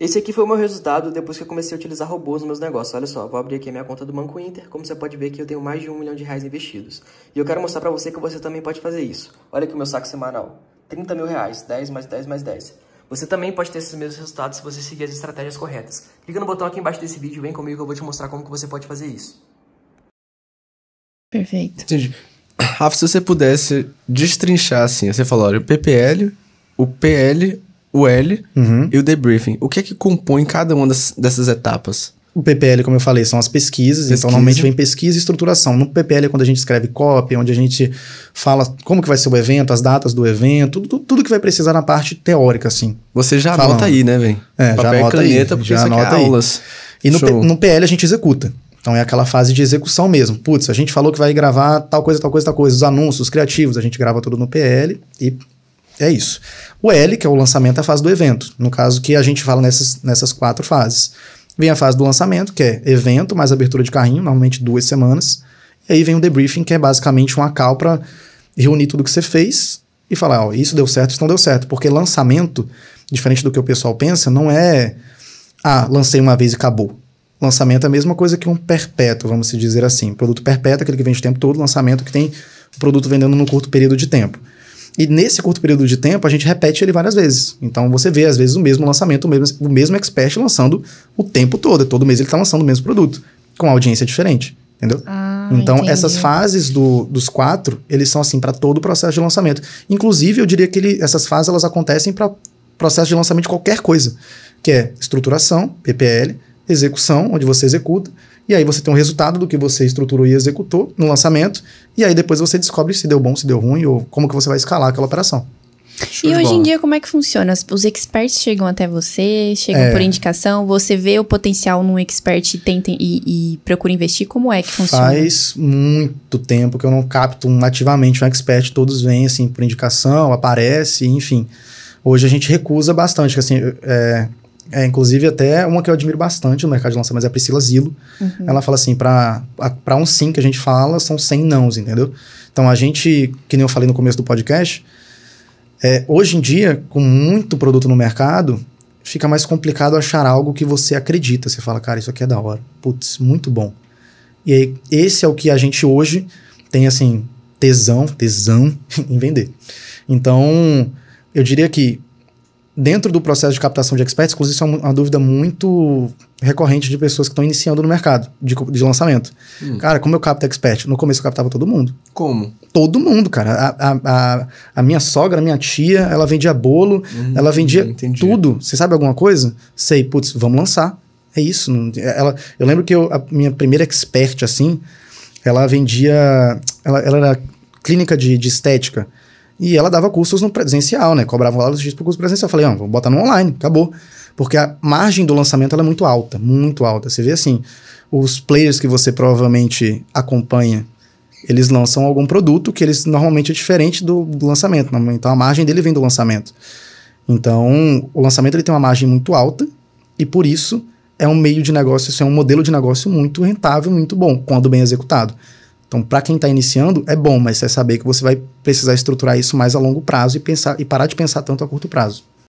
Esse aqui foi o meu resultado depois que eu comecei a utilizar robôs nos meus negócios. Olha só, vou abrir aqui a minha conta do Banco Inter. Como você pode ver que eu tenho mais de um milhão de reais investidos. E eu quero mostrar para você que você também pode fazer isso. Olha aqui o meu saco semanal. 30 mil reais, 10 mais 10 mais 10. Você também pode ter esses mesmos resultados se você seguir as estratégias corretas. Clica no botão aqui embaixo desse vídeo e vem comigo que eu vou te mostrar como que você pode fazer isso. Perfeito. Entendi. Rafa, se você pudesse destrinchar assim, você falou, olha, o PPL, o PL o L uhum. e o debriefing. O que é que compõe cada uma das, dessas etapas? O PPL, como eu falei, são as pesquisas, então, pesquisa. então normalmente vem pesquisa e estruturação. No PPL é quando a gente escreve copy, onde a gente fala como que vai ser o evento, as datas do evento, tudo, tudo que vai precisar na parte teórica, assim. Você já falando. anota aí, né, Vem. É, Papel já anota caneta, aí, já isso é anota é aí. E no, no PL a gente executa. Então é aquela fase de execução mesmo. Putz, a gente falou que vai gravar tal coisa, tal coisa, tal coisa, os anúncios, os criativos, a gente grava tudo no PL e é isso. O L, que é o lançamento, é a fase do evento. No caso que a gente fala nessas, nessas quatro fases. Vem a fase do lançamento, que é evento mais abertura de carrinho, normalmente duas semanas. E aí vem o debriefing, que é basicamente uma call para reunir tudo que você fez e falar, ó, isso deu certo, isso não deu certo. Porque lançamento, diferente do que o pessoal pensa, não é, ah, lancei uma vez e acabou. Lançamento é a mesma coisa que um perpétuo, vamos dizer assim. Produto perpétuo, é aquele que vende o tempo todo, lançamento que tem o produto vendendo num curto período de tempo. E nesse curto período de tempo, a gente repete ele várias vezes. Então você vê, às vezes, o mesmo lançamento, o mesmo, o mesmo expert lançando o tempo todo. Todo mês ele está lançando o mesmo produto, com audiência diferente. Entendeu? Ah, então, entendi. essas fases do, dos quatro, eles são assim para todo o processo de lançamento. Inclusive, eu diria que ele, essas fases elas acontecem para processo de lançamento de qualquer coisa, que é estruturação, PPL, execução, onde você executa, e aí você tem um resultado do que você estruturou e executou no lançamento. E aí depois você descobre se deu bom, se deu ruim, ou como que você vai escalar aquela operação. Show e hoje bola. em dia, como é que funciona? Os experts chegam até você, chegam é. por indicação, você vê o potencial num expert e, tenta, e, e, procura investir? Como é que funciona? Faz muito tempo que eu não capto ativamente um expert, todos vêm assim por indicação, aparece, enfim. Hoje a gente recusa bastante, assim, é, é, inclusive, até uma que eu admiro bastante no mercado de lançamentos é a Priscila Zilo. Uhum. Ela fala assim: para um sim que a gente fala, são 100 nãos, entendeu? Então, a gente, que nem eu falei no começo do podcast, é, hoje em dia, com muito produto no mercado, fica mais complicado achar algo que você acredita. Você fala, cara, isso aqui é da hora. Putz, muito bom. E aí, esse é o que a gente hoje tem, assim, tesão, tesão em vender. Então, eu diria que dentro do processo de captação de experts, inclusive isso é uma dúvida muito recorrente de pessoas que estão iniciando no mercado de, de lançamento. Hum. Cara, como eu capto expert? No começo eu captava todo mundo. Como? Todo mundo, cara. A, a, a minha sogra, a minha tia, ela vendia bolo, hum, ela vendia entendi. tudo. Você sabe alguma coisa? Sei, putz, vamos lançar. É isso. ela, eu lembro que eu, a minha primeira expert, assim, ela vendia... Ela, ela era clínica de, de estética e ela dava cursos no presencial, né? Cobrava o X para o curso presencial. Eu falei, ah, vou botar no online, acabou. Porque a margem do lançamento é muito alta, muito alta. Você vê assim, os players que você provavelmente acompanha, eles lançam algum produto que eles normalmente é diferente do, do lançamento. Então a margem dele vem do lançamento. Então, o lançamento ele tem uma margem muito alta e por isso é um meio de negócio, é um modelo de negócio muito rentável, muito bom, quando bem executado. Então, para quem está iniciando, é bom, mas é saber que você vai precisar estruturar isso mais a longo prazo e pensar e parar de pensar tanto a curto prazo.